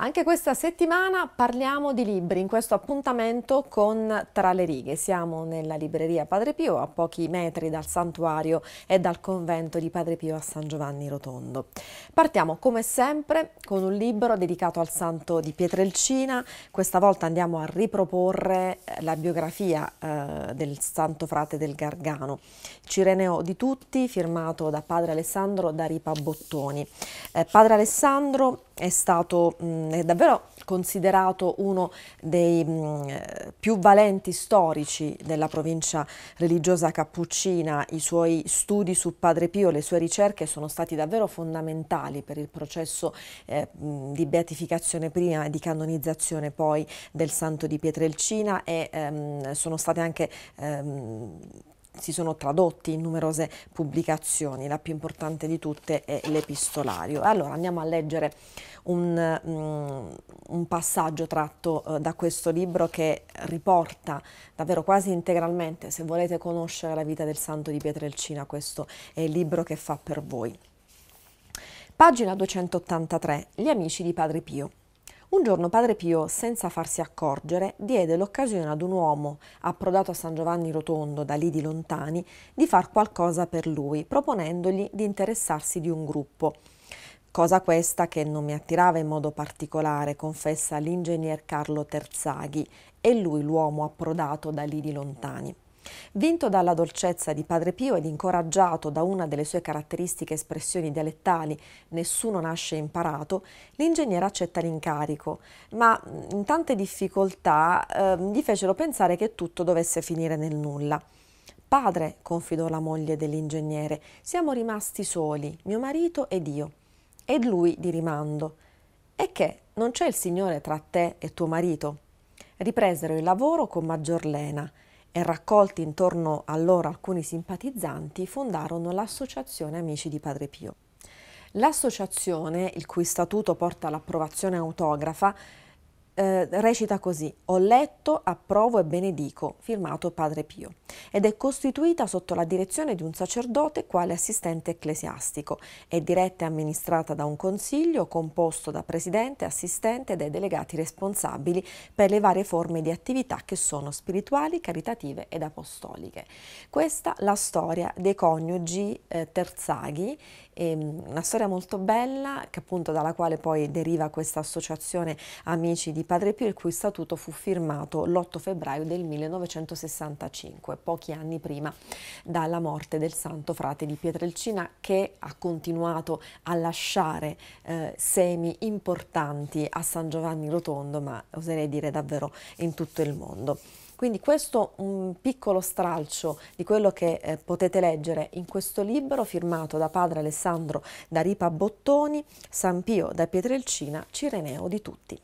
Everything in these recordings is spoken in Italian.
Anche questa settimana parliamo di libri in questo appuntamento con Tra le righe. Siamo nella libreria Padre Pio a pochi metri dal santuario e dal convento di Padre Pio a San Giovanni Rotondo. Partiamo come sempre con un libro dedicato al santo di Pietrelcina. Questa volta andiamo a riproporre eh, la biografia eh, del santo frate del Gargano. Cireneo di tutti, firmato da padre Alessandro da Ripa Bottoni. Eh, padre Alessandro è stato... Mh, Ehm, è davvero considerato uno dei mh, mm, più valenti storici della provincia religiosa cappuccina. I suoi studi su Padre Pio, le sue ricerche sono stati davvero fondamentali per il processo eh, mm, di beatificazione prima e di canonizzazione poi del santo di Pietrelcina e ehm, sono state anche ehm, si sono tradotti in numerose pubblicazioni, la più importante di tutte è l'epistolario. Allora andiamo a leggere un, mm, un passaggio tratto eh, da questo libro che riporta davvero quasi integralmente, se volete conoscere la vita del santo di Pietrelcina, questo è il libro che fa per voi. Pagina 283, gli amici di Padre Pio. Un giorno Padre Pio, senza farsi accorgere, diede l'occasione ad un uomo, approdato a San Giovanni Rotondo da lì di lontani, di far qualcosa per lui, proponendogli di interessarsi di un gruppo. Cosa questa che non mi attirava in modo particolare, confessa l'ingegner Carlo Terzaghi, e lui l'uomo approdato da lì di lontani. Vinto dalla dolcezza di Padre Pio ed incoraggiato da una delle sue caratteristiche espressioni dialettali, nessuno nasce imparato, l'ingegnere accetta l'incarico, ma in tante difficoltà eh, gli fecero pensare che tutto dovesse finire nel nulla. Padre, confidò la moglie dell'ingegnere, siamo rimasti soli, mio marito ed io. Ed lui di rimando. E che non c'è il Signore tra te e tuo marito? Ripresero il lavoro con maggior lena e raccolti intorno a loro alcuni simpatizzanti, fondarono l'Associazione Amici di Padre Pio. L'associazione, il cui statuto porta l'approvazione autografa, eh, recita così, ho letto, approvo e benedico, firmato Padre Pio, ed è costituita sotto la direzione di un sacerdote quale assistente ecclesiastico, è diretta e amministrata da un consiglio composto da presidente, assistente e dai delegati responsabili per le varie forme di attività che sono spirituali, caritative ed apostoliche. Questa è la storia dei coniugi eh, Terzaghi e ehm, una storia molto bella, che appunto dalla quale poi deriva questa associazione Amici di Padre Pio, il cui statuto fu firmato l'8 febbraio del 1965, pochi anni prima dalla morte del santo frate di Pietrelcina, che ha continuato a lasciare eh, semi importanti a San Giovanni Rotondo, ma oserei dire davvero in tutto il mondo. Quindi questo un piccolo stralcio di quello che eh, potete leggere in questo libro firmato da padre Alessandro da Ripa Bottoni, San Pio da Pietrelcina, Cireneo di tutti.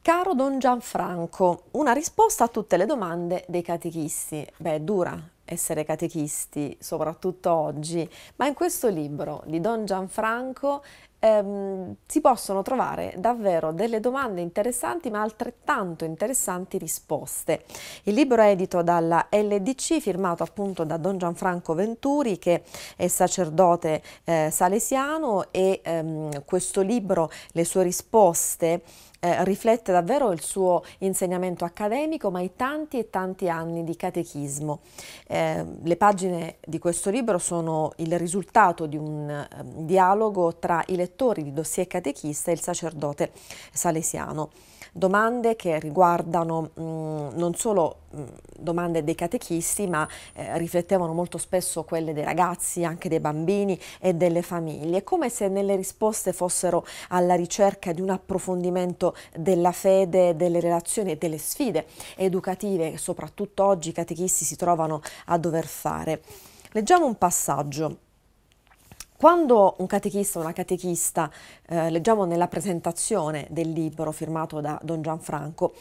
Caro Don Gianfranco, una risposta a tutte le domande dei catechisti. Beh, dura essere catechisti, soprattutto oggi, ma in questo libro di Don Gianfranco ehm, si possono trovare davvero delle domande interessanti ma altrettanto interessanti risposte. Il libro è edito dalla LDC, firmato appunto da Don Gianfranco Venturi che è sacerdote eh, salesiano e ehm, questo libro, le sue risposte, eh, riflette davvero il suo insegnamento accademico, ma i tanti e tanti anni di catechismo. Eh, le pagine di questo libro sono il risultato di un eh, dialogo tra i lettori direttori di dossier catechista e il sacerdote salesiano. Domande che riguardano mh, mm, non solo mm, domande dei catechisti, ma eh, riflettevano molto spesso quelle dei ragazzi, anche dei bambini e delle famiglie. come se nelle risposte fossero alla ricerca di un approfondimento della fede, delle relazioni e delle sfide educative che soprattutto oggi i catechisti si trovano a dover fare. Leggiamo un passaggio quando un catechista o una catechista, eh, leggiamo nella presentazione del libro firmato da Don Gianfranco,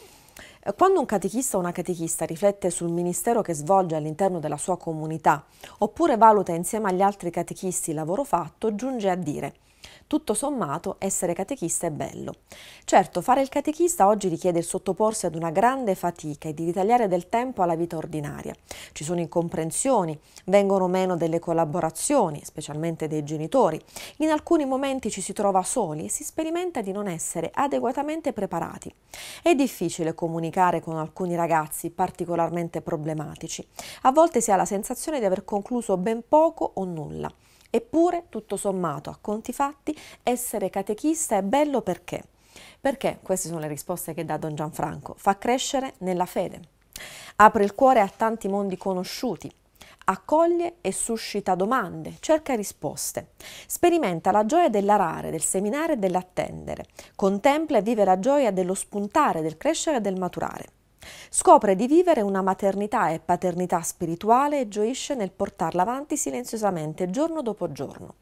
eh, quando un catechista o una catechista riflette sul ministero che svolge all'interno della sua comunità, oppure valuta insieme agli altri catechisti il lavoro fatto, giunge a dire tutto sommato essere catechista è bello. Certo, fare il catechista oggi richiede il sottoporsi ad una grande fatica e di ritagliare del tempo alla vita ordinaria. Ci sono incomprensioni, vengono meno delle collaborazioni, specialmente dei genitori. In alcuni momenti ci si trova soli e si sperimenta di non essere adeguatamente preparati. È difficile comunicare con alcuni ragazzi particolarmente problematici. A volte si ha la sensazione di aver concluso ben poco o nulla. Eppure, tutto sommato, a conti fatti, essere catechista è bello perché? Perché, queste sono le risposte che dà Don Gianfranco, fa crescere nella fede, apre il cuore a tanti mondi conosciuti, accoglie e suscita domande, cerca risposte, sperimenta la gioia dell'arare, del seminare e dell'attendere, contempla e vive la gioia dello spuntare, del crescere e del maturare. Scopre di vivere una maternità e paternità spirituale e gioisce nel portarla avanti silenziosamente giorno dopo giorno.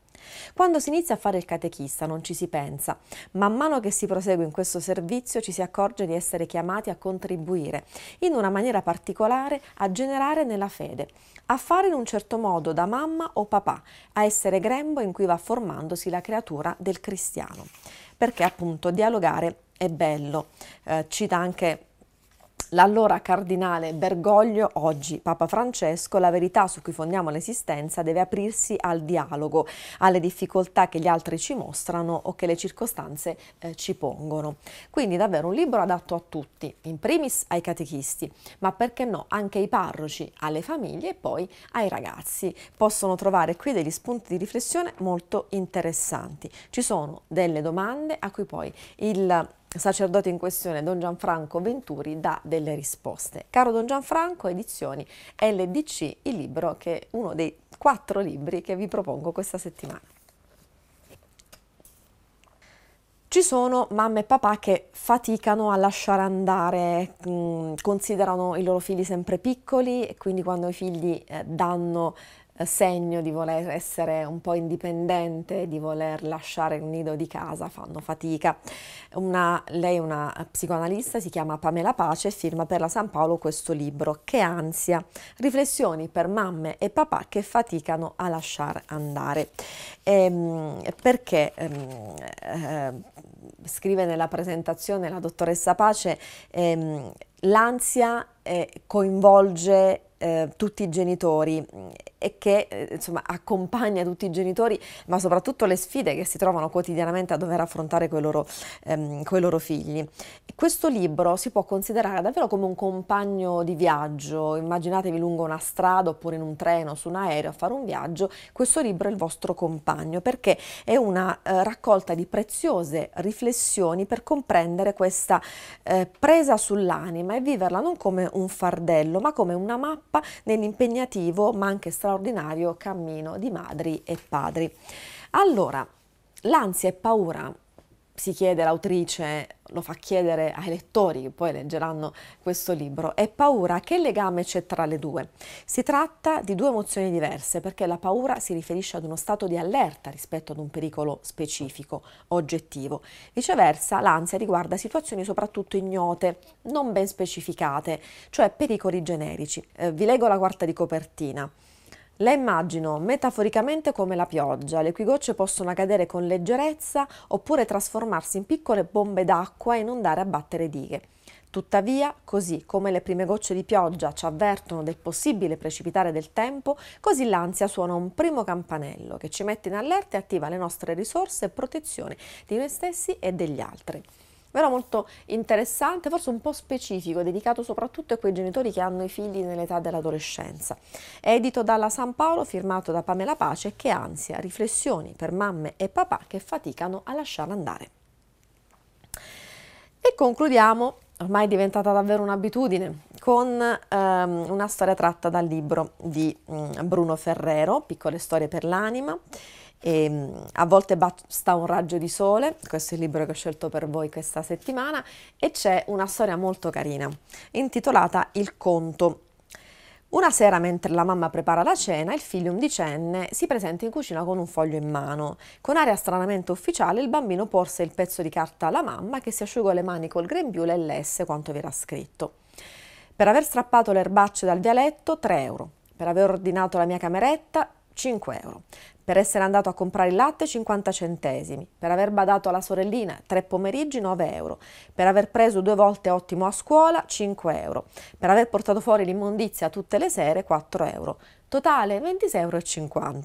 Quando si inizia a fare il catechista non ci si pensa, man mano che si prosegue in questo servizio ci si accorge di essere chiamati a contribuire in una maniera particolare a generare nella fede, a fare in un certo modo da mamma o papà, a essere grembo in cui va formandosi la creatura del cristiano. Perché appunto dialogare è bello, eh, cita anche L'allora cardinale Bergoglio, oggi Papa Francesco, la verità su cui fondiamo l'esistenza deve aprirsi al dialogo, alle difficoltà che gli altri ci mostrano o che le circostanze eh, ci pongono. Quindi davvero un libro adatto a tutti, in primis ai catechisti, ma perché no anche ai parroci, alle famiglie e poi ai ragazzi. Possono trovare qui degli spunti di riflessione molto interessanti. Ci sono delle domande a cui poi il sacerdote in questione, Don Gianfranco Venturi, dà delle risposte. Caro Don Gianfranco, edizioni LDC, il libro che è uno dei quattro libri che vi propongo questa settimana. Ci sono mamme e papà che faticano a lasciare andare, mm, considerano i loro figli sempre piccoli e quindi quando i figli eh, danno eh, segno di voler essere un po' indipendente, di voler lasciare il nido di casa, fanno fatica. Una, lei è una psicoanalista, si chiama Pamela Pace, firma per la San Paolo questo libro, Che ansia, riflessioni per mamme e papà che faticano a lasciar andare. Ehm, perché ehm, eh, scrive nella presentazione la dottoressa Pace, ehm, l'ansia eh, coinvolge eh, tutti i genitori e che eh, insomma, accompagna tutti i genitori, ma soprattutto le sfide che si trovano quotidianamente a dover affrontare con i loro, ehm, loro, figli. Questo libro si può considerare davvero come un compagno di viaggio, immaginatevi lungo una strada oppure in un treno, su un aereo a fare un viaggio, questo libro è il vostro compagno perché è una eh, raccolta di preziose riflessioni per comprendere questa eh, presa sull'anima e viverla non come un fardello, ma come una mappa nell'impegnativo ma anche straordinario straordinario cammino di madri e padri. Allora, l'ansia e paura si chiede l'autrice, lo fa chiedere ai lettori che poi leggeranno questo libro, è paura, che legame c'è tra le due? Si tratta di due emozioni diverse perché la paura si riferisce ad uno stato di allerta rispetto ad un pericolo specifico, oggettivo. Viceversa, l'ansia riguarda situazioni soprattutto ignote, non ben specificate, cioè pericoli generici. Eh, vi leggo la quarta di copertina. La immagino metaforicamente come la pioggia, le cui gocce possono cadere con leggerezza oppure trasformarsi in piccole bombe d'acqua e inondare a battere dighe. Tuttavia, così come le prime gocce di pioggia ci avvertono del possibile precipitare del tempo, così l'ansia suona un primo campanello che ci mette in allerta e attiva le nostre risorse e protezione di noi stessi e degli altri però molto interessante, forse un po' specifico, dedicato soprattutto a quei genitori che hanno i figli nell'età dell'adolescenza. edito dalla San Paolo, firmato da Pamela Pace, che ansia, riflessioni per mamme e papà che faticano a lasciare andare. E concludiamo, ormai è diventata davvero un'abitudine, con ehm, una storia tratta dal libro di mh, mm, Bruno Ferrero, Piccole storie per l'anima. E, mm, a volte basta un raggio di sole, questo è il libro che ho scelto per voi questa settimana, e c'è una storia molto carina intitolata Il conto. Una sera, mentre la mamma prepara la cena, il figlio undicenne si presenta in cucina con un foglio in mano. Con aria stranamente ufficiale, il bambino porse il pezzo di carta alla mamma, che si asciugò le mani col grembiule e lesse quanto vi era scritto. Per aver strappato le erbacce dal vialetto, 3 euro. Per aver ordinato la mia cameretta, 5 euro. Per essere andato a comprare il latte 50 centesimi, per aver badato alla sorellina 3 pomeriggi 9 euro, per aver preso due volte ottimo a scuola 5 euro, per aver portato fuori l'immondizia tutte le sere 4 euro. Totale 26,50 euro.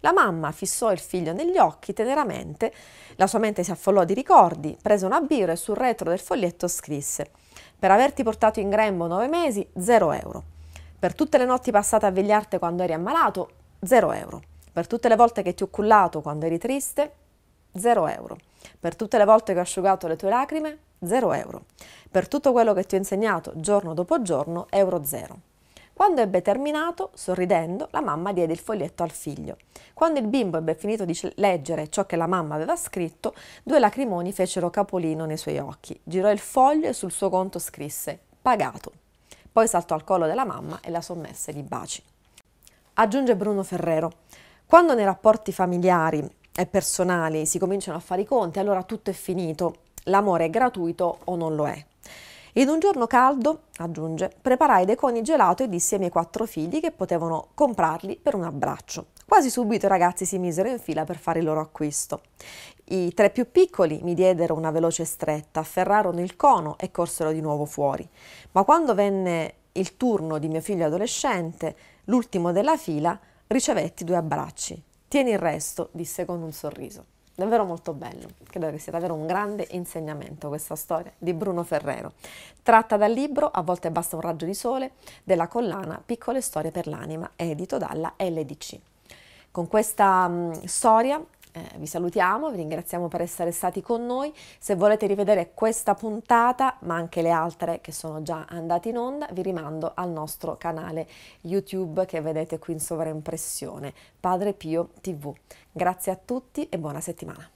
La mamma fissò il figlio negli occhi teneramente, la sua mente si affollò di ricordi, prese una birra e sul retro del foglietto scrisse «Per averti portato in grembo 9 mesi, 0 euro. Per tutte le notti passate a vegliarti quando eri ammalato, 0 euro. Per tutte le volte che ti ho cullato quando eri triste, 0 euro. Per tutte le volte che ho asciugato le tue lacrime, 0 euro. Per tutto quello che ti ho insegnato giorno dopo giorno, euro zero. Quando ebbe terminato, sorridendo, la mamma diede il foglietto al figlio. Quando il bimbo ebbe finito di leggere ciò che la mamma aveva scritto, due lacrimoni fecero capolino nei suoi occhi. Girò il foglio e sul suo conto scrisse pagato. Poi saltò al collo della mamma e la sommesse di baci. Aggiunge Bruno Ferrero, quando nei rapporti familiari e personali si cominciano a fare i conti, allora tutto è finito, l'amore è gratuito o non lo è. In un giorno caldo, aggiunge, preparai dei coni gelato e dissi ai miei quattro figli che potevano comprarli per un abbraccio. Quasi subito i ragazzi si misero in fila per fare il loro acquisto. I tre più piccoli mi diedero una veloce stretta, afferrarono il cono e corsero di nuovo fuori. Ma quando venne il turno di mio figlio adolescente, L'ultimo della fila ricevetti due abbracci. Tieni il resto, disse con un sorriso. Davvero molto bello, credo che sia davvero un grande insegnamento questa storia di Bruno Ferrero. Tratta dal libro A volte basta un raggio di sole della collana Piccole storie per l'anima, edito dalla LDC. Con questa mh, storia eh, vi salutiamo, vi ringraziamo per essere stati con noi. Se volete rivedere questa puntata, ma anche le altre che sono già andate in onda, vi rimando al nostro canale YouTube che vedete qui in sovraimpressione, Padre Pio TV. Grazie a tutti e buona settimana.